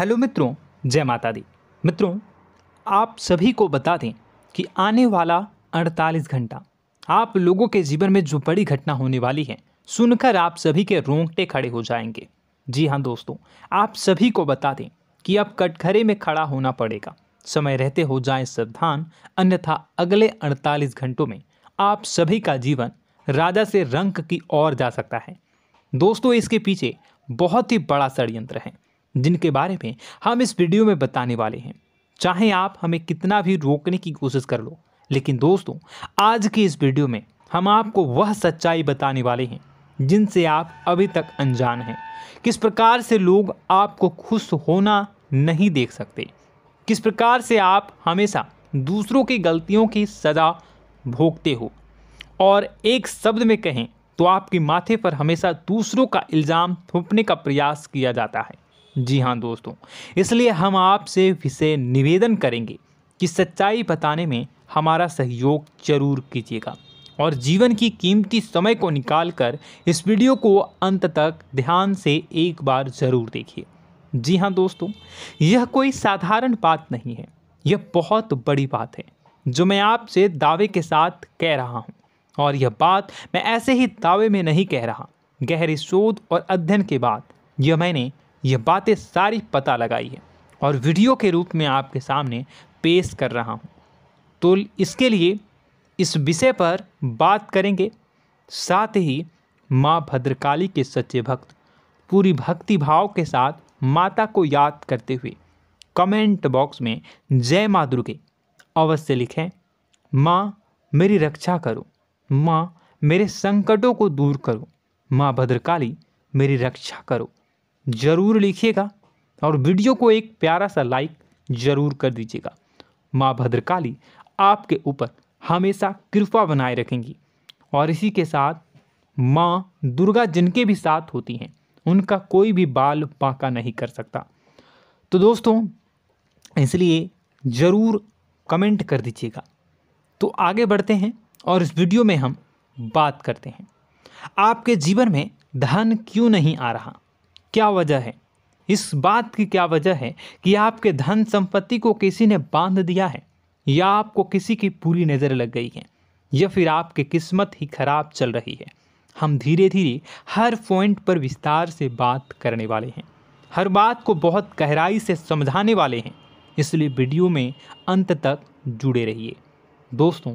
hello मित्रों जय माता दी मित्रों आप सभी को बता दें कि आने वाला 48 घंटा आप लोगों के जीवन में जो बड़ी घटना होने वाली है सुनकर आप सभी के रोंगटे खड़े हो जाएंगे जी हाँ दोस्तों आप सभी को बता दें कि अब कटघरे में खड़ा होना पड़ेगा समय रहते हो जाए सावधान अन्यथा अगले 48 घंटों में आप सभी का जीवन राजा से रंक की ओर जा सकता है दोस्तों इसके पीछे बहुत ही बड़ा षडयंत्र है जिनके बारे में हम इस वीडियो में बताने वाले हैं चाहे आप हमें कितना भी रोकने की कोशिश कर लो लेकिन दोस्तों आज की इस वीडियो में हम आपको वह सच्चाई बताने वाले हैं जिनसे आप अभी तक अनजान हैं किस प्रकार से लोग आपको खुश होना नहीं देख सकते किस प्रकार से आप हमेशा दूसरों की गलतियों की सज़ा भोगते हो और एक शब्द में कहें तो आपके माथे पर हमेशा दूसरों का इल्ज़ाम थोपने का प्रयास किया जाता है जी हाँ दोस्तों इसलिए हम आपसे विषय निवेदन करेंगे कि सच्चाई बताने में हमारा सहयोग जरूर कीजिएगा और जीवन की कीमती समय को निकालकर इस वीडियो को अंत तक ध्यान से एक बार ज़रूर देखिए जी हाँ दोस्तों यह कोई साधारण बात नहीं है यह बहुत बड़ी बात है जो मैं आपसे दावे के साथ कह रहा हूँ और यह बात मैं ऐसे ही दावे में नहीं कह रहा गहरी शोध और अध्ययन के बाद यह मैंने ये बातें सारी पता लगाई है और वीडियो के रूप में आपके सामने पेश कर रहा हूँ तो इसके लिए इस विषय पर बात करेंगे साथ ही माँ भद्रकाली के सच्चे भक्त पूरी भक्ति भाव के साथ माता को याद करते हुए कमेंट बॉक्स में जय माँ दुर्गे अवश्य लिखें माँ मेरी रक्षा करो माँ मेरे संकटों को दूर करो माँ भद्रकाली मेरी रक्षा करो ज़रूर लिखिएगा और वीडियो को एक प्यारा सा लाइक ज़रूर कर दीजिएगा माँ भद्रकाली आपके ऊपर हमेशा कृपा बनाए रखेंगी और इसी के साथ माँ दुर्गा जिनके भी साथ होती हैं उनका कोई भी बाल बांका नहीं कर सकता तो दोस्तों इसलिए ज़रूर कमेंट कर दीजिएगा तो आगे बढ़ते हैं और इस वीडियो में हम बात करते हैं आपके जीवन में धन क्यों नहीं आ रहा क्या वजह है इस बात की क्या वजह है कि आपके धन संपत्ति को किसी ने बांध दिया है या आपको किसी की पूरी नज़र लग गई है या फिर आपकी किस्मत ही खराब चल रही है हम धीरे धीरे हर पॉइंट पर विस्तार से बात करने वाले हैं हर बात को बहुत गहराई से समझाने वाले हैं इसलिए वीडियो में अंत तक जुड़े रहिए दोस्तों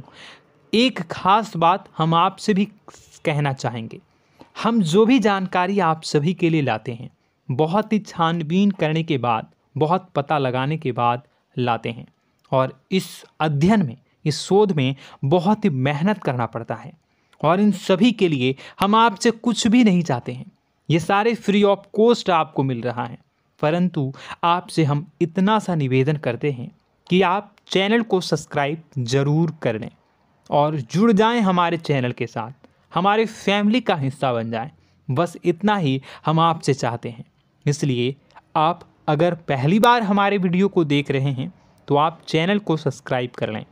एक खास बात हम आपसे भी कहना चाहेंगे हम जो भी जानकारी आप सभी के लिए लाते हैं बहुत ही छानबीन करने के बाद बहुत पता लगाने के बाद लाते हैं और इस अध्ययन में इस शोध में बहुत ही मेहनत करना पड़ता है और इन सभी के लिए हम आपसे कुछ भी नहीं चाहते हैं ये सारे फ्री ऑफ कॉस्ट आपको मिल रहा है परंतु आपसे हम इतना सा निवेदन करते हैं कि आप चैनल को सब्सक्राइब ज़रूर कर लें और जुड़ जाएं हमारे चैनल के साथ हमारे फैमिली का हिस्सा बन जाए बस इतना ही हम आपसे चाहते हैं इसलिए आप अगर पहली बार हमारे वीडियो को देख रहे हैं तो आप चैनल को सब्सक्राइब कर लें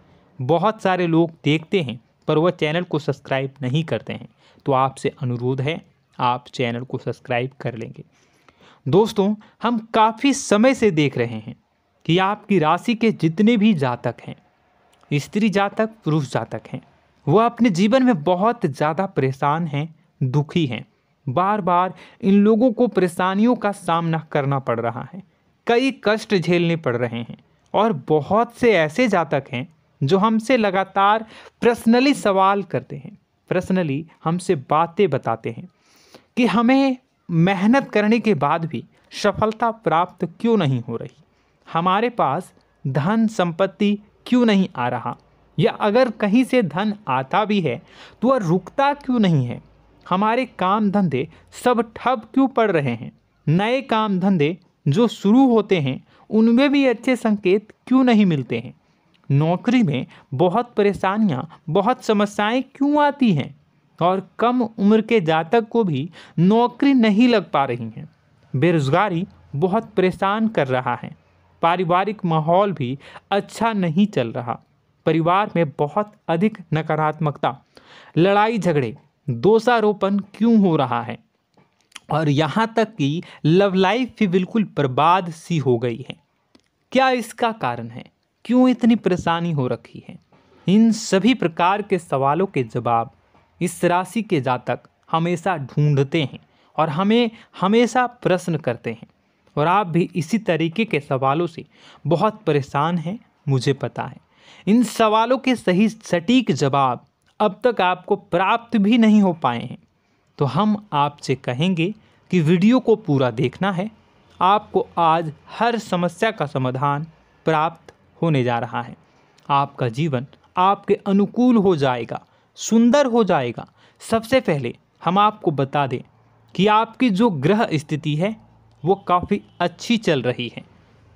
बहुत सारे लोग देखते हैं पर वह चैनल को सब्सक्राइब नहीं करते हैं तो आपसे अनुरोध है आप चैनल को सब्सक्राइब कर लेंगे दोस्तों हम काफ़ी समय से देख रहे हैं कि आपकी राशि के जितने भी जातक हैं स्त्री जातक पुरुष जातक हैं वह अपने जीवन में बहुत ज़्यादा परेशान हैं दुखी हैं बार बार इन लोगों को परेशानियों का सामना करना पड़ रहा है कई कष्ट झेलने पड़ रहे हैं और बहुत से ऐसे जातक हैं जो हमसे लगातार पर्सनली सवाल करते हैं पर्सनली हमसे बातें बताते हैं कि हमें मेहनत करने के बाद भी सफलता प्राप्त क्यों नहीं हो रही हमारे पास धन संपत्ति क्यों नहीं आ रहा या अगर कहीं से धन आता भी है तो वह रुकता क्यों नहीं है हमारे काम धंधे सब ठप क्यों पड़ रहे हैं नए काम धंधे जो शुरू होते हैं उनमें भी अच्छे संकेत क्यों नहीं मिलते हैं नौकरी में बहुत परेशानियां बहुत समस्याएं क्यों आती हैं और कम उम्र के जातक को भी नौकरी नहीं लग पा रही हैं बेरोजगारी बहुत परेशान कर रहा है पारिवारिक माहौल भी अच्छा नहीं चल रहा परिवार में बहुत अधिक नकारात्मकता लड़ाई झगड़े दोषारोपण क्यों हो रहा है और यहाँ तक कि लव लाइफ भी बिल्कुल बर्बाद सी हो गई है क्या इसका कारण है क्यों इतनी परेशानी हो रखी है इन सभी प्रकार के सवालों के जवाब इस राशि के जातक हमेशा ढूंढते हैं और हमें हमेशा प्रश्न करते हैं और आप भी इसी तरीके के सवालों से बहुत परेशान हैं मुझे पता है इन सवालों के सही सटीक जवाब अब तक आपको प्राप्त भी नहीं हो पाए हैं तो हम आपसे कहेंगे कि वीडियो को पूरा देखना है आपको आज हर समस्या का समाधान प्राप्त होने जा रहा है आपका जीवन आपके अनुकूल हो जाएगा सुंदर हो जाएगा सबसे पहले हम आपको बता दें कि आपकी जो ग्रह स्थिति है वो काफ़ी अच्छी चल रही है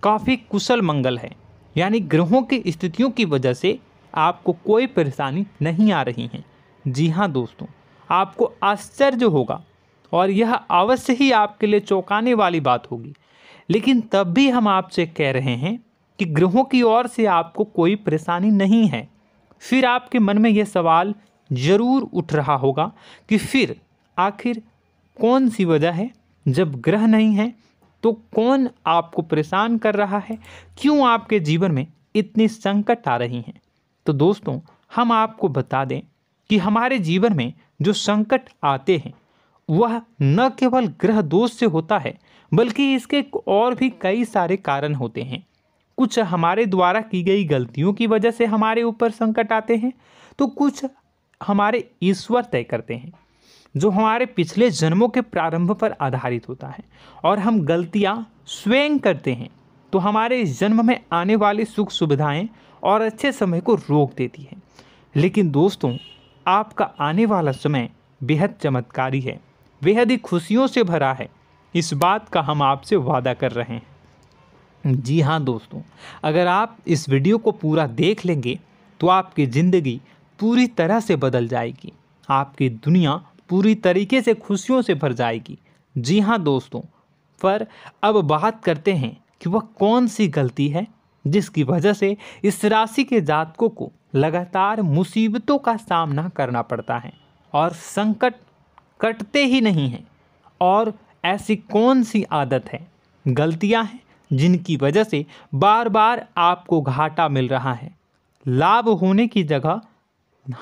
काफ़ी कुशल मंगल है यानी ग्रहों की स्थितियों की वजह से आपको कोई परेशानी नहीं आ रही है जी हाँ दोस्तों आपको आश्चर्य होगा और यह अवश्य ही आपके लिए चौंकाने वाली बात होगी लेकिन तब भी हम आपसे कह रहे हैं कि ग्रहों की ओर से आपको कोई परेशानी नहीं है फिर आपके मन में यह सवाल ज़रूर उठ रहा होगा कि फिर आखिर कौन सी वजह है जब ग्रह नहीं है तो कौन आपको परेशान कर रहा है क्यों आपके जीवन में इतनी संकट आ रही हैं तो दोस्तों हम आपको बता दें कि हमारे जीवन में जो संकट आते हैं वह न केवल ग्रह दोष से होता है बल्कि इसके और भी कई सारे कारण होते हैं कुछ हमारे द्वारा की गई गलतियों की वजह से हमारे ऊपर संकट आते हैं तो कुछ हमारे ईश्वर तय करते हैं जो हमारे पिछले जन्मों के प्रारंभ पर आधारित होता है और हम गलतियाँ स्वयं करते हैं तो हमारे जन्म में आने वाली सुख सुविधाएं और अच्छे समय को रोक देती है लेकिन दोस्तों आपका आने वाला समय बेहद चमत्कारी है बेहद ही खुशियों से भरा है इस बात का हम आपसे वादा कर रहे हैं जी हाँ दोस्तों अगर आप इस वीडियो को पूरा देख लेंगे तो आपकी ज़िंदगी पूरी तरह से बदल जाएगी आपकी दुनिया पूरी तरीके से खुशियों से भर जाएगी जी हाँ दोस्तों पर अब बात करते हैं कि वह कौन सी गलती है जिसकी वजह से इस राशि के जातकों को लगातार मुसीबतों का सामना करना पड़ता है और संकट कटते ही नहीं हैं और ऐसी कौन सी आदत है गलतियां हैं जिनकी वजह से बार बार आपको घाटा मिल रहा है लाभ होने की जगह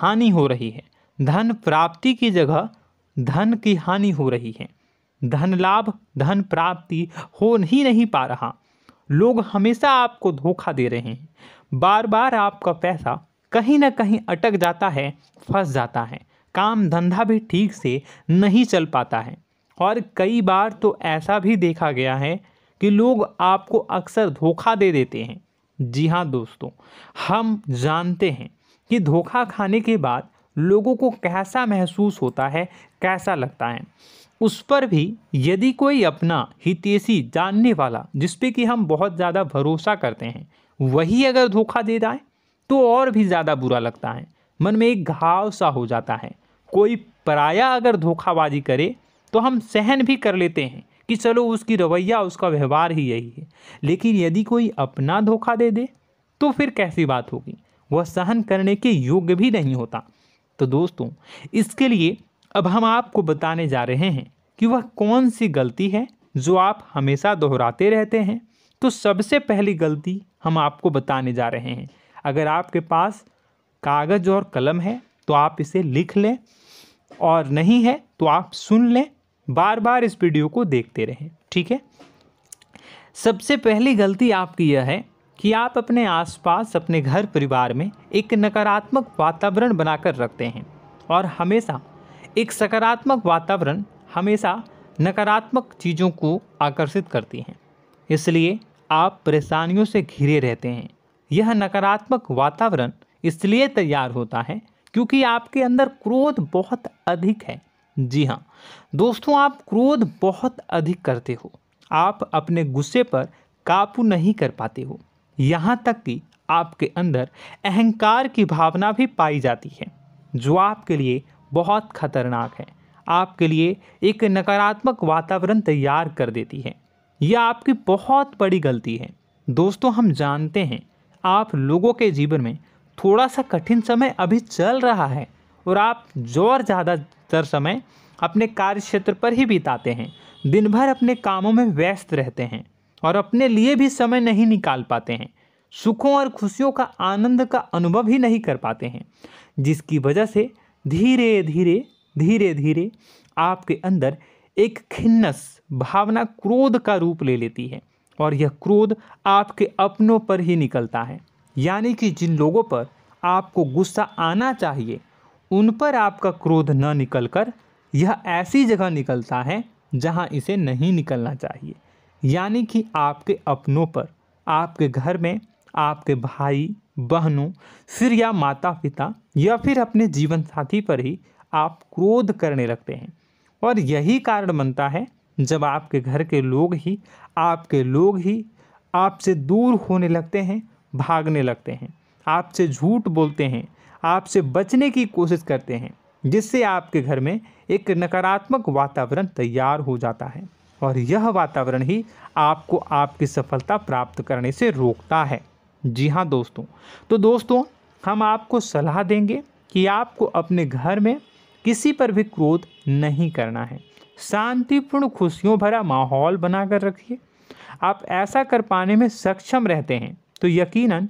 हानि हो रही है धन प्राप्ति की जगह धन की हानि हो रही है धन लाभ धन प्राप्ति हो ही नहीं पा रहा लोग हमेशा आपको धोखा दे रहे हैं बार बार आपका पैसा कहीं ना कहीं अटक जाता है फंस जाता है काम धंधा भी ठीक से नहीं चल पाता है और कई बार तो ऐसा भी देखा गया है कि लोग आपको अक्सर धोखा दे देते हैं जी हाँ दोस्तों हम जानते हैं कि धोखा खाने के बाद लोगों को कैसा महसूस होता है कैसा लगता है उस पर भी यदि कोई अपना हितेशी जानने वाला जिसपे कि हम बहुत ज़्यादा भरोसा करते हैं वही अगर धोखा दे जाए तो और भी ज़्यादा बुरा लगता है मन में एक घाव सा हो जाता है कोई पराया अगर धोखाबाजी करे तो हम सहन भी कर लेते हैं कि चलो उसकी रवैया उसका व्यवहार ही यही है लेकिन यदि कोई अपना धोखा दे दे तो फिर कैसी बात होगी वह सहन करने के योग्य भी नहीं होता तो दोस्तों इसके लिए अब हम आपको बताने जा रहे हैं कि वह कौन सी गलती है जो आप हमेशा दोहराते रहते हैं तो सबसे पहली गलती हम आपको बताने जा रहे हैं अगर आपके पास कागज़ और कलम है तो आप इसे लिख लें और नहीं है तो आप सुन लें बार बार इस वीडियो को देखते रहें ठीक है सबसे पहली गलती आपकी यह है कि आप अपने आसपास अपने घर परिवार में एक नकारात्मक वातावरण बनाकर रखते हैं और हमेशा एक सकारात्मक वातावरण हमेशा नकारात्मक चीज़ों को आकर्षित करती हैं इसलिए आप परेशानियों से घिरे रहते हैं यह नकारात्मक वातावरण इसलिए तैयार होता है क्योंकि आपके अंदर क्रोध बहुत अधिक है जी हाँ दोस्तों आप क्रोध बहुत अधिक करते हो आप अपने गुस्से पर काबू नहीं कर पाते हो यहाँ तक कि आपके अंदर अहंकार की भावना भी पाई जाती है जो आपके लिए बहुत खतरनाक है आपके लिए एक नकारात्मक वातावरण तैयार कर देती है यह आपकी बहुत बड़ी गलती है दोस्तों हम जानते हैं आप लोगों के जीवन में थोड़ा सा कठिन समय अभी चल रहा है और आप जोर ज़्यादातर समय अपने कार्य क्षेत्र पर ही बिताते हैं दिन भर अपने कामों में व्यस्त रहते हैं और अपने लिए भी समय नहीं निकाल पाते हैं सुखों और खुशियों का आनंद का अनुभव ही नहीं कर पाते हैं जिसकी वजह से धीरे धीरे धीरे धीरे आपके अंदर एक खिन्नस भावना क्रोध का रूप ले लेती है और यह क्रोध आपके अपनों पर ही निकलता है यानी कि जिन लोगों पर आपको गुस्सा आना चाहिए उन पर आपका क्रोध न निकल कर यह ऐसी जगह निकलता है जहाँ इसे नहीं निकलना चाहिए यानी कि आपके अपनों पर आपके घर में आपके भाई बहनों फिर या माता पिता या फिर अपने जीवन साथी पर ही आप क्रोध करने लगते हैं और यही कारण बनता है जब आपके घर के लोग ही आपके लोग ही आपसे दूर होने लगते हैं भागने लगते हैं आपसे झूठ बोलते हैं आपसे बचने की कोशिश करते हैं जिससे आपके घर में एक नकारात्मक वातावरण तैयार हो जाता है और यह वातावरण ही आपको आपकी सफलता प्राप्त करने से रोकता है जी हाँ दोस्तों तो दोस्तों हम आपको सलाह देंगे कि आपको अपने घर में किसी पर भी क्रोध नहीं करना है शांतिपूर्ण खुशियों भरा माहौल बनाकर रखिए आप ऐसा कर पाने में सक्षम रहते हैं तो यकीनन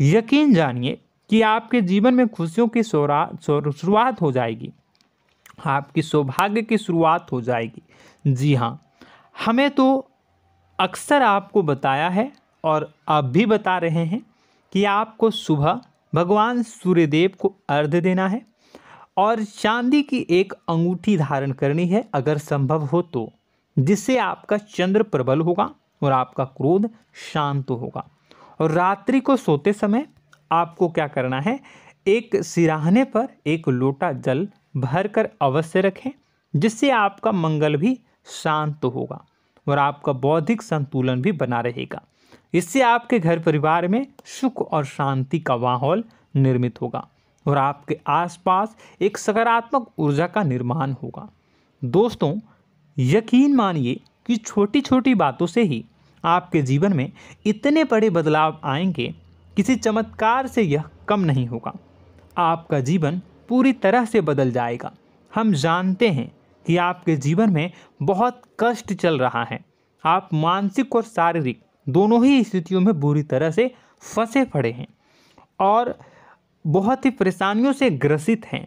यकीन जानिए कि आपके जीवन में खुशियों की शुरुआत हो जाएगी आपकी सौभाग्य की शुरुआत हो जाएगी जी हाँ हमें तो अक्सर आपको बताया है और आप भी बता रहे हैं कि आपको सुबह भगवान सूर्यदेव को अर्ध देना है और चांदी की एक अंगूठी धारण करनी है अगर संभव हो तो जिससे आपका चंद्र प्रबल होगा और आपका क्रोध शांत होगा और रात्रि को सोते समय आपको क्या करना है एक सिराहने पर एक लोटा जल भरकर अवश्य रखें जिससे आपका मंगल भी शांत होगा और आपका बौद्धिक संतुलन भी बना रहेगा इससे आपके घर परिवार में सुख और शांति का माहौल निर्मित होगा और आपके आसपास एक सकारात्मक ऊर्जा का निर्माण होगा दोस्तों यकीन मानिए कि छोटी छोटी बातों से ही आपके जीवन में इतने बड़े बदलाव आएंगे किसी चमत्कार से यह कम नहीं होगा आपका जीवन पूरी तरह से बदल जाएगा हम जानते हैं कि आपके जीवन में बहुत कष्ट चल रहा है आप मानसिक और शारीरिक दोनों ही स्थितियों में बुरी तरह से फंसे पड़े हैं और बहुत ही परेशानियों से ग्रसित हैं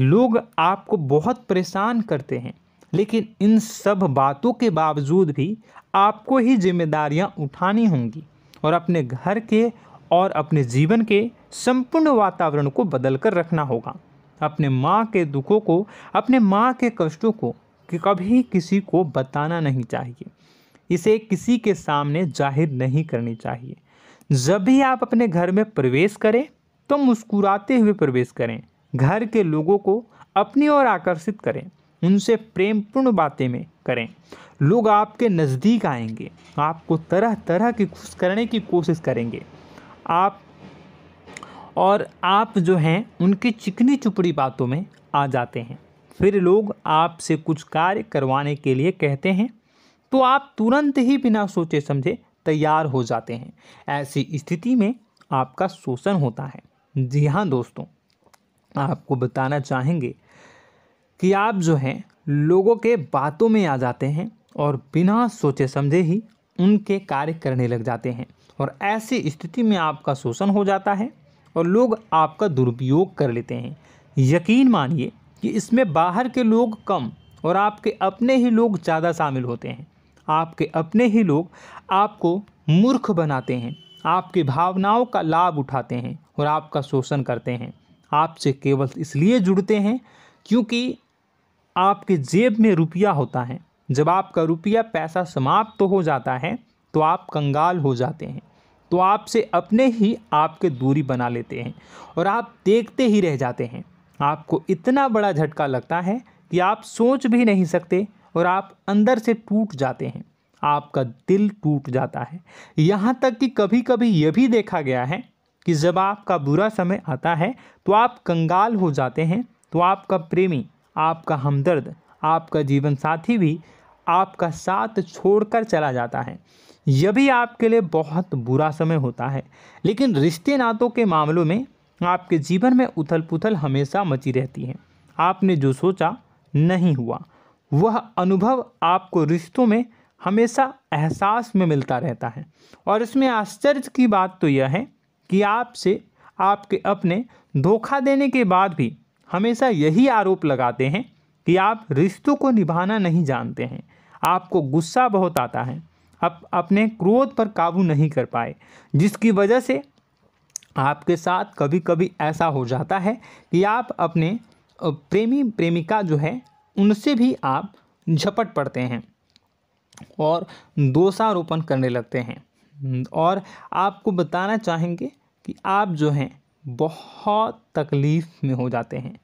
लोग आपको बहुत परेशान करते हैं लेकिन इन सब बातों के बावजूद भी आपको ही जिम्मेदारियां उठानी होंगी और अपने घर के और अपने जीवन के संपूर्ण वातावरण को बदल कर रखना होगा अपने माँ के दुखों को अपने माँ के कष्टों को कि कभी किसी को बताना नहीं चाहिए इसे किसी के सामने जाहिर नहीं करनी चाहिए जब भी आप अपने घर में प्रवेश करें तो मुस्कुराते हुए प्रवेश करें घर के लोगों को अपनी ओर आकर्षित करें उनसे प्रेमपूर्ण बातें में करें लोग आपके नज़दीक आएंगे आपको तरह तरह की खुश करने की कोशिश करेंगे आप और आप जो हैं उनकी चिकनी चुपड़ी बातों में आ जाते हैं फिर लोग आपसे कुछ कार्य करवाने के लिए कहते हैं तो आप तुरंत ही बिना सोचे समझे तैयार हो जाते हैं ऐसी स्थिति में आपका शोषण होता है जी हाँ दोस्तों आपको बताना चाहेंगे कि आप जो हैं लोगों के बातों में आ जाते हैं और बिना सोचे समझे ही उनके कार्य करने लग जाते हैं और ऐसी स्थिति में आपका शोषण हो जाता है और लोग आपका दुरुपयोग कर लेते हैं यकीन मानिए कि इसमें बाहर के लोग कम और आपके अपने ही लोग ज़्यादा शामिल होते हैं आपके अपने ही लोग आपको मूर्ख बनाते हैं आपकी भावनाओं का लाभ उठाते हैं और आपका शोषण करते हैं आपसे केवल इसलिए जुड़ते हैं क्योंकि आपके जेब में रुपया होता है जब आपका रुपया पैसा समाप्त तो हो जाता है तो आप कंगाल हो जाते हैं तो आपसे अपने ही आपके दूरी बना लेते हैं और आप देखते ही रह जाते हैं आपको इतना बड़ा झटका लगता है कि आप सोच भी नहीं सकते और आप अंदर से टूट जाते हैं आपका दिल टूट जाता है यहाँ तक कि कभी कभी यह भी देखा गया है कि जब आपका बुरा समय आता है तो आप कंगाल हो जाते हैं तो आपका प्रेमी आपका हमदर्द आपका जीवन साथी भी आपका साथ छोड़कर चला जाता है यह भी आपके लिए बहुत बुरा समय होता है लेकिन रिश्ते नातों के मामलों में आपके जीवन में उथल पुथल हमेशा मची रहती है आपने जो सोचा नहीं हुआ वह अनुभव आपको रिश्तों में हमेशा एहसास में मिलता रहता है और इसमें आश्चर्य की बात तो यह है कि आपसे आपके अपने धोखा देने के बाद भी हमेशा यही आरोप लगाते हैं कि आप रिश्तों को निभाना नहीं जानते हैं आपको गुस्सा बहुत आता है अप, अपने क्रोध पर काबू नहीं कर पाए जिसकी वजह से आपके साथ कभी कभी ऐसा हो जाता है कि आप अपने प्रेमी प्रेमिका जो है उनसे भी आप झपट पड़ते हैं और दोषारोपण करने लगते हैं और आपको बताना चाहेंगे कि आप जो हैं बहुत तकलीफ़ में हो जाते हैं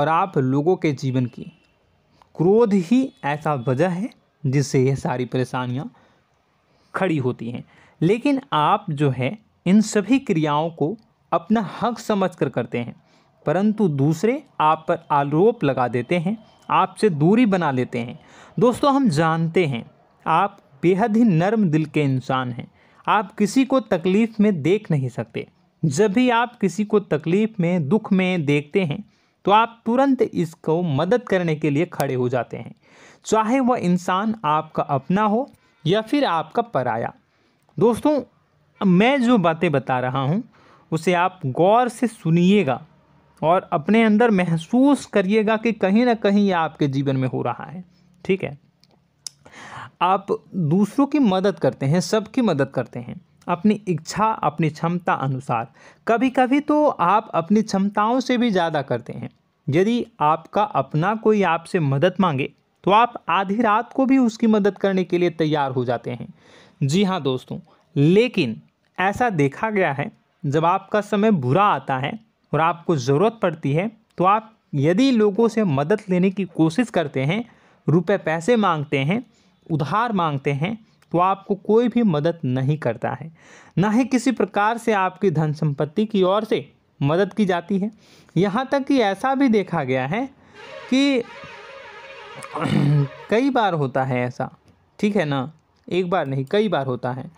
और आप लोगों के जीवन की क्रोध ही ऐसा वजह है जिससे ये सारी परेशानियाँ खड़ी होती हैं लेकिन आप जो है इन सभी क्रियाओं को अपना हक समझ कर करते हैं परंतु दूसरे आप पर आरोप लगा देते हैं आपसे दूरी बना लेते हैं दोस्तों हम जानते हैं आप बेहद ही नर्म दिल के इंसान हैं आप किसी को तकलीफ़ में देख नहीं सकते जब भी आप किसी को तकलीफ़ में दुख में देखते हैं तो आप तुरंत इसको मदद करने के लिए खड़े हो जाते हैं चाहे वह इंसान आपका अपना हो या फिर आपका पराया दोस्तों मैं जो बातें बता रहा हूँ उसे आप गौर से सुनिएगा और अपने अंदर महसूस करिएगा कि कहीं ना कहीं ये आपके जीवन में हो रहा है ठीक है आप दूसरों की मदद करते हैं सबकी मदद करते हैं अपनी इच्छा अपनी क्षमता अनुसार कभी कभी तो आप अपनी क्षमताओं से भी ज़्यादा करते हैं यदि आपका अपना कोई आपसे मदद मांगे तो आप आधी रात को भी उसकी मदद करने के लिए तैयार हो जाते हैं जी हाँ दोस्तों लेकिन ऐसा देखा गया है जब आपका समय बुरा आता है और आपको ज़रूरत पड़ती है तो आप यदि लोगों से मदद लेने की कोशिश करते हैं रुपए पैसे मांगते हैं उधार मांगते हैं तो आपको कोई भी मदद नहीं करता है ना ही किसी प्रकार से आपकी धन संपत्ति की ओर से मदद की जाती है यहाँ तक कि ऐसा भी देखा गया है कि कई बार होता है ऐसा ठीक है ना एक बार नहीं कई बार होता है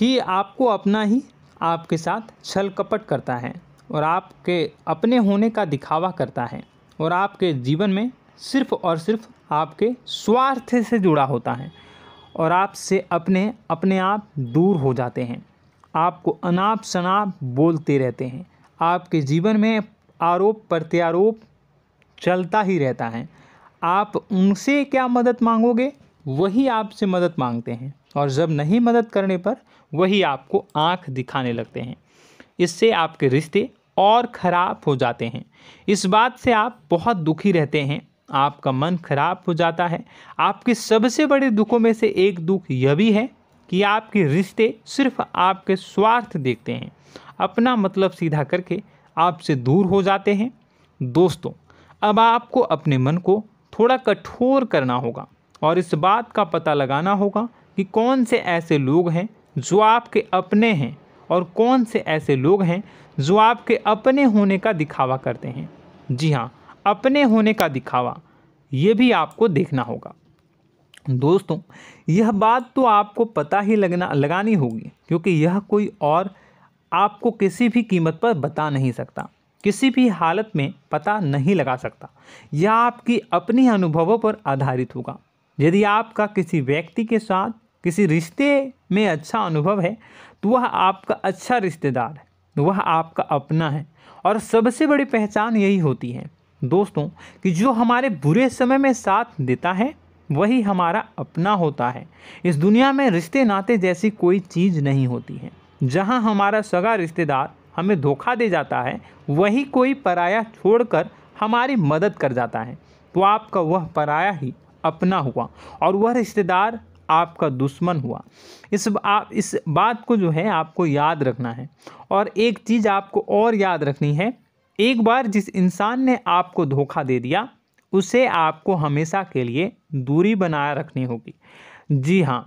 ही आपको अपना ही आपके साथ छल कपट करता है और आपके अपने होने का दिखावा करता है और आपके जीवन में सिर्फ और सिर्फ आपके स्वार्थ से जुड़ा होता है और आपसे अपने अपने आप दूर हो जाते हैं आपको अनाप शनाप बोलते रहते हैं आपके जीवन में आरोप प्रत्यारोप चलता ही रहता है आप उनसे क्या मदद मांगोगे वही आपसे मदद मांगते हैं और जब नहीं मदद करने पर वही आपको आंख दिखाने लगते हैं इससे आपके रिश्ते और ख़राब हो जाते हैं इस बात से आप बहुत दुखी रहते हैं आपका मन खराब हो जाता है आपके सबसे बड़े दुखों में से एक दुख यह भी है कि आपके रिश्ते सिर्फ आपके स्वार्थ देखते हैं अपना मतलब सीधा करके आपसे दूर हो जाते हैं दोस्तों अब आपको अपने मन को थोड़ा कठोर करना होगा और इस बात का पता लगाना होगा कि कौन से ऐसे लोग हैं जो आपके अपने हैं और कौन से ऐसे लोग हैं जो आपके अपने होने का दिखावा करते हैं जी हाँ अपने होने का दिखावा ये भी आपको देखना होगा दोस्तों यह बात तो आपको पता ही लगना लगानी होगी क्योंकि यह कोई और आपको किसी भी कीमत पर बता नहीं सकता किसी भी हालत में पता नहीं लगा सकता यह आपकी अपने अनुभवों पर आधारित होगा यदि आपका किसी व्यक्ति के साथ किसी रिश्ते में अच्छा अनुभव है तो वह आपका अच्छा रिश्तेदार है वह आपका अपना है और सबसे बड़ी पहचान यही होती है दोस्तों कि जो हमारे बुरे समय में साथ देता है वही हमारा अपना होता है इस दुनिया में रिश्ते नाते जैसी कोई चीज़ नहीं होती है जहाँ हमारा सगा रिश्तेदार हमें धोखा दे जाता है वही कोई पराया छोड़कर हमारी मदद कर जाता है तो आपका वह पराया ही अपना हुआ और वह रिश्तेदार आपका दुश्मन हुआ इस आप इस बात को जो है आपको याद रखना है और एक चीज़ आपको और याद रखनी है एक बार जिस इंसान ने आपको धोखा दे दिया उसे आपको हमेशा के लिए दूरी बनाए रखनी होगी जी हाँ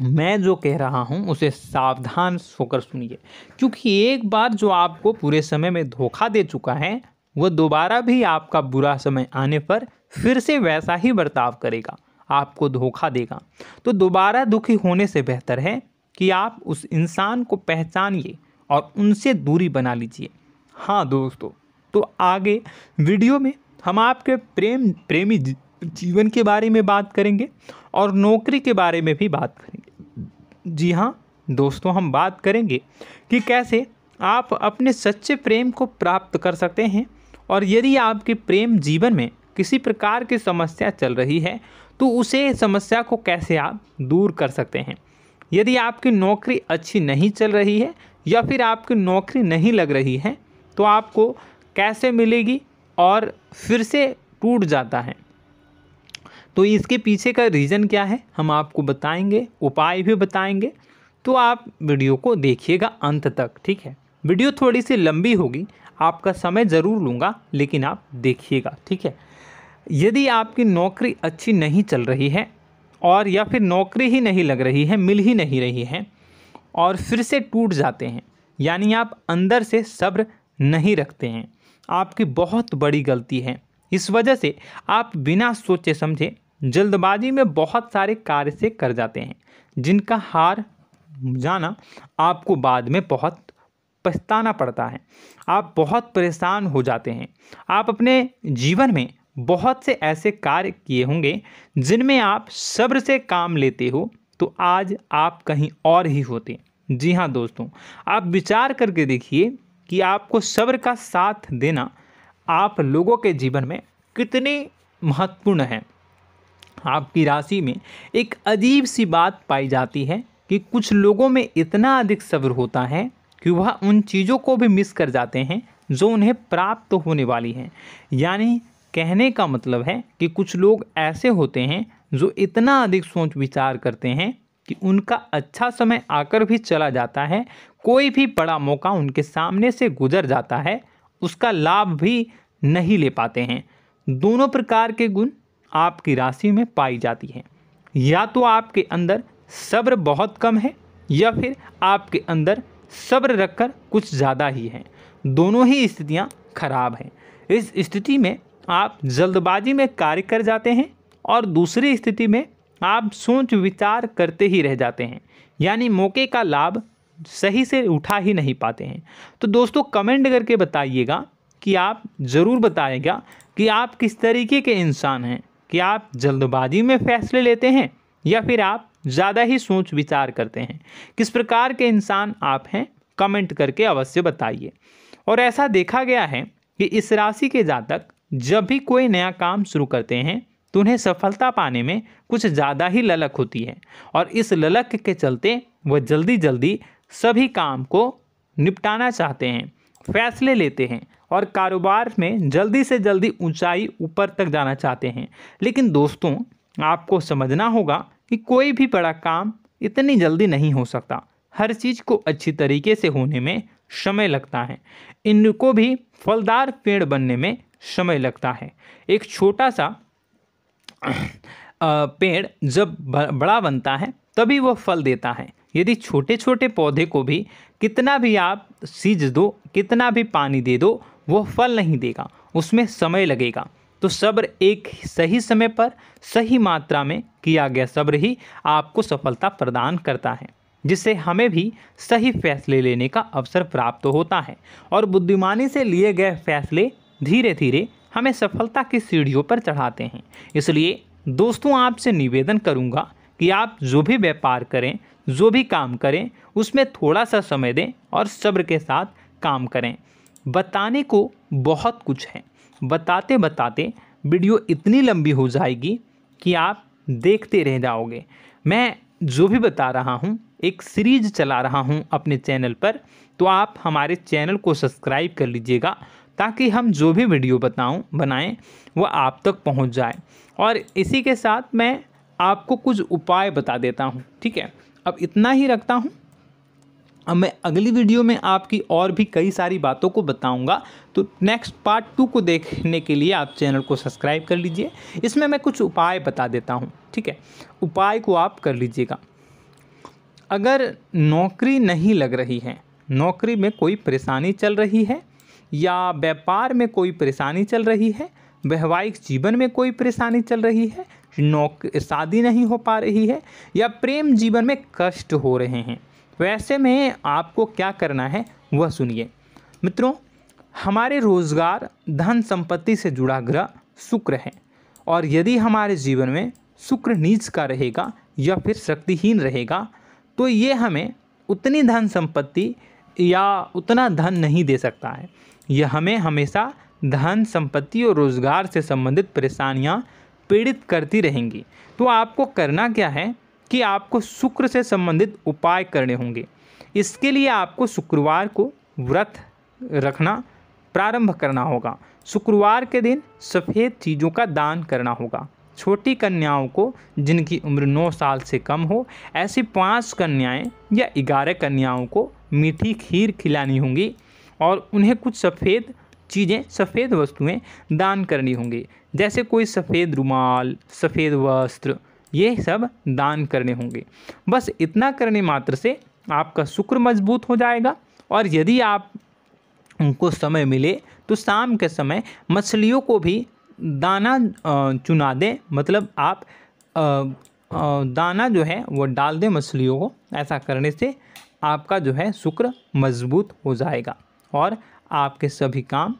मैं जो कह रहा हूँ उसे सावधान होकर सुनिए क्योंकि एक बार जो आपको पूरे समय में धोखा दे चुका है वह दोबारा भी आपका बुरा समय आने पर फिर से वैसा ही बर्ताव करेगा आपको धोखा देगा तो दोबारा दुखी होने से बेहतर है कि आप उस इंसान को पहचानिए और उनसे दूरी बना लीजिए हाँ दोस्तों तो आगे वीडियो में हम आपके प्रेम प्रेमी जीवन के बारे में बात करेंगे और नौकरी के बारे में भी बात करेंगे जी हाँ दोस्तों हम बात करेंगे कि कैसे आप अपने सच्चे प्रेम को प्राप्त कर सकते हैं और यदि आपके प्रेम जीवन में किसी प्रकार की समस्या चल रही है तो उसे समस्या को कैसे आप दूर कर सकते हैं यदि आपकी नौकरी अच्छी नहीं चल रही है या फिर आपकी नौकरी नहीं लग रही है तो आपको कैसे मिलेगी और फिर से टूट जाता है तो इसके पीछे का रीज़न क्या है हम आपको बताएंगे उपाय भी बताएंगे तो आप वीडियो को देखिएगा अंत तक ठीक है वीडियो थोड़ी सी लंबी होगी आपका समय ज़रूर लूँगा लेकिन आप देखिएगा ठीक है यदि आपकी नौकरी अच्छी नहीं चल रही है और या फिर नौकरी ही नहीं लग रही है मिल ही नहीं रही है और फिर से टूट जाते हैं यानी आप अंदर से सब्र नहीं रखते हैं आपकी बहुत बड़ी गलती है इस वजह से आप बिना सोचे समझे जल्दबाजी में बहुत सारे कार्य से कर जाते हैं जिनका हार जाना आपको बाद में बहुत पछताना पड़ता है आप बहुत परेशान हो जाते हैं आप अपने जीवन में बहुत से ऐसे कार्य किए होंगे जिनमें आप सब्र से काम लेते हो तो आज आप कहीं और ही होते जी हाँ दोस्तों आप विचार करके देखिए कि आपको सब्र का साथ देना आप लोगों के जीवन में कितने महत्वपूर्ण है आपकी राशि में एक अजीब सी बात पाई जाती है कि कुछ लोगों में इतना अधिक सब्र होता है कि वह उन चीज़ों को भी मिस कर जाते हैं जो उन्हें प्राप्त होने वाली हैं यानी कहने का मतलब है कि कुछ लोग ऐसे होते हैं जो इतना अधिक सोच विचार करते हैं कि उनका अच्छा समय आकर भी चला जाता है कोई भी बड़ा मौका उनके सामने से गुजर जाता है उसका लाभ भी नहीं ले पाते हैं दोनों प्रकार के गुण आपकी राशि में पाई जाती है या तो आपके अंदर सब्र बहुत कम है या फिर आपके अंदर सब्र रखकर कुछ ज़्यादा ही है दोनों ही स्थितियाँ खराब हैं इस स्थिति में आप जल्दबाजी में कार्य कर जाते हैं और दूसरी स्थिति में आप सोच विचार करते ही रह जाते हैं यानी मौके का लाभ सही से उठा ही नहीं पाते हैं तो दोस्तों कमेंट करके बताइएगा कि आप ज़रूर बताएगा कि आप किस तरीके के इंसान हैं कि आप जल्दबाजी में फैसले लेते हैं या फिर आप ज़्यादा ही सोच विचार करते हैं किस प्रकार के इंसान आप हैं कमेंट करके अवश्य बताइए और ऐसा देखा गया है कि इस राशि के जातक जब भी कोई नया काम शुरू करते हैं तो उन्हें सफलता पाने में कुछ ज़्यादा ही ललक होती है और इस ललक के चलते वह जल्दी जल्दी सभी काम को निपटाना चाहते हैं फैसले लेते हैं और कारोबार में जल्दी से जल्दी ऊंचाई ऊपर तक जाना चाहते हैं लेकिन दोस्तों आपको समझना होगा कि कोई भी बड़ा काम इतनी जल्दी नहीं हो सकता हर चीज़ को अच्छी तरीके से होने में समय लगता है इनको भी फलदार पेड़ बनने में समय लगता है एक छोटा सा पेड़ जब बड़ा बनता है तभी वह फल देता है यदि छोटे छोटे पौधे को भी कितना भी आप सीज दो कितना भी पानी दे दो वो फल नहीं देगा उसमें समय लगेगा तो सब्र एक सही समय पर सही मात्रा में किया गया सब्र ही आपको सफलता प्रदान करता है जिससे हमें भी सही फैसले लेने का अवसर प्राप्त होता है और बुद्धिमानी से लिए गए फैसले धीरे धीरे हमें सफलता की सीढ़ियों पर चढ़ाते हैं इसलिए दोस्तों आपसे निवेदन करूंगा कि आप जो भी व्यापार करें जो भी काम करें उसमें थोड़ा सा समय दें और सब्र के साथ काम करें बताने को बहुत कुछ है बताते बताते वीडियो इतनी लंबी हो जाएगी कि आप देखते रह जाओगे मैं जो भी बता रहा हूँ एक सीरीज चला रहा हूँ अपने चैनल पर तो आप हमारे चैनल को सब्सक्राइब कर लीजिएगा ताकि हम जो भी वीडियो बताऊँ बनाएं वह आप तक पहुँच जाए और इसी के साथ मैं आपको कुछ उपाय बता देता हूँ ठीक है अब इतना ही रखता हूँ अब मैं अगली वीडियो में आपकी और भी कई सारी बातों को बताऊंगा तो नेक्स्ट पार्ट टू को देखने के लिए आप चैनल को सब्सक्राइब कर लीजिए इसमें मैं कुछ उपाय बता देता हूँ ठीक है उपाय को आप कर लीजिएगा अगर नौकरी नहीं लग रही है नौकरी में कोई परेशानी चल रही है या व्यापार में कोई परेशानी चल रही है वैवाहिक जीवन में कोई परेशानी चल रही है नौक शादी नहीं हो पा रही है या प्रेम जीवन में कष्ट हो रहे हैं वैसे में आपको क्या करना है वह सुनिए मित्रों हमारे रोजगार धन संपत्ति से जुड़ा ग्रह शुक्र है और यदि हमारे जीवन में शुक्र नीच का रहेगा या फिर शक्तिहीन रहेगा तो ये हमें उतनी धन संपत्ति या उतना धन नहीं दे सकता है यह हमें हमेशा धन संपत्ति और रोज़गार से संबंधित परेशानियां पीड़ित करती रहेंगी तो आपको करना क्या है कि आपको शुक्र से संबंधित उपाय करने होंगे इसके लिए आपको शुक्रवार को व्रत रखना प्रारंभ करना होगा शुक्रवार के दिन सफ़ेद चीज़ों का दान करना होगा छोटी कन्याओं को जिनकी उम्र 9 साल से कम हो ऐसी पांच कन्याएं या ग्यारह कन्याओं को मीठी खीर खिलानी होंगी और उन्हें कुछ सफ़ेद चीज़ें सफ़ेद वस्तुएं दान करनी होंगी जैसे कोई सफ़ेद रुमाल सफ़ेद वस्त्र ये सब दान करने होंगे बस इतना करने मात्र से आपका शुक्र मजबूत हो जाएगा और यदि आप उनको समय मिले तो शाम के समय मछलियों को भी दाना चुना दें मतलब आप दाना जो है वो डाल दें मछलियों को ऐसा करने से आपका जो है शुक्र मजबूत हो जाएगा और आपके सभी काम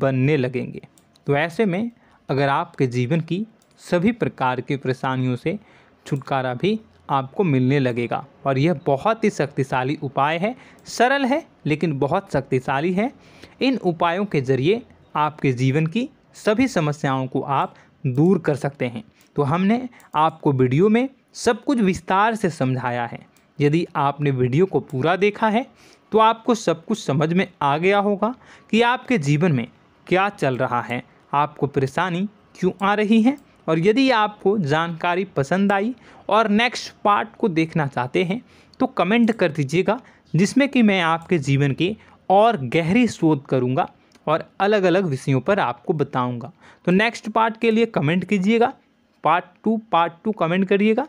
बनने लगेंगे तो ऐसे में अगर आपके जीवन की सभी प्रकार की परेशानियों से छुटकारा भी आपको मिलने लगेगा और यह बहुत ही शक्तिशाली उपाय है सरल है लेकिन बहुत शक्तिशाली है इन उपायों के ज़रिए आपके जीवन की सभी समस्याओं को आप दूर कर सकते हैं तो हमने आपको वीडियो में सब कुछ विस्तार से समझाया है यदि आपने वीडियो को पूरा देखा है तो आपको सब कुछ समझ में आ गया होगा कि आपके जीवन में क्या चल रहा है आपको परेशानी क्यों आ रही है और यदि आपको जानकारी पसंद आई और नेक्स्ट पार्ट को देखना चाहते हैं तो कमेंट कर दीजिएगा जिसमें कि मैं आपके जीवन के और गहरी शोध करूँगा और अलग अलग विषयों पर आपको बताऊँगा तो नेक्स्ट पार्ट के लिए कमेंट कीजिएगा part two part two comment करिएगा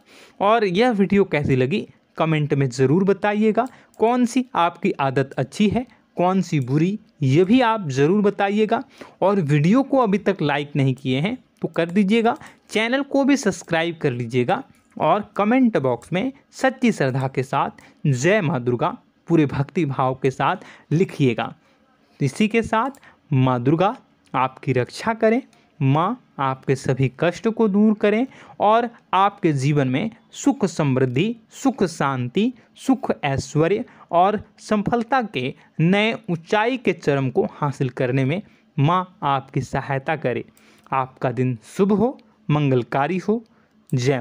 और यह वीडियो कैसी लगी कमेंट में ज़रूर बताइएगा कौन सी आपकी आदत अच्छी है कौन सी बुरी ये भी आप ज़रूर बताइएगा और वीडियो को अभी तक लाइक नहीं किए हैं तो कर दीजिएगा चैनल को भी सब्सक्राइब कर लीजिएगा और कमेंट बॉक्स में सच्ची श्रद्धा के साथ जय माँ दुर्गा पूरे भक्ति भाव के साथ लिखिएगा इसी के साथ माँ दुर्गा आपकी रक्षा करें माँ आपके सभी कष्ट को दूर करें और आपके जीवन में सुख समृद्धि सुख शांति सुख ऐश्वर्य और सफलता के नए ऊंचाई के चरम को हासिल करने में माँ आपकी सहायता करे आपका दिन शुभ हो मंगलकारी हो जय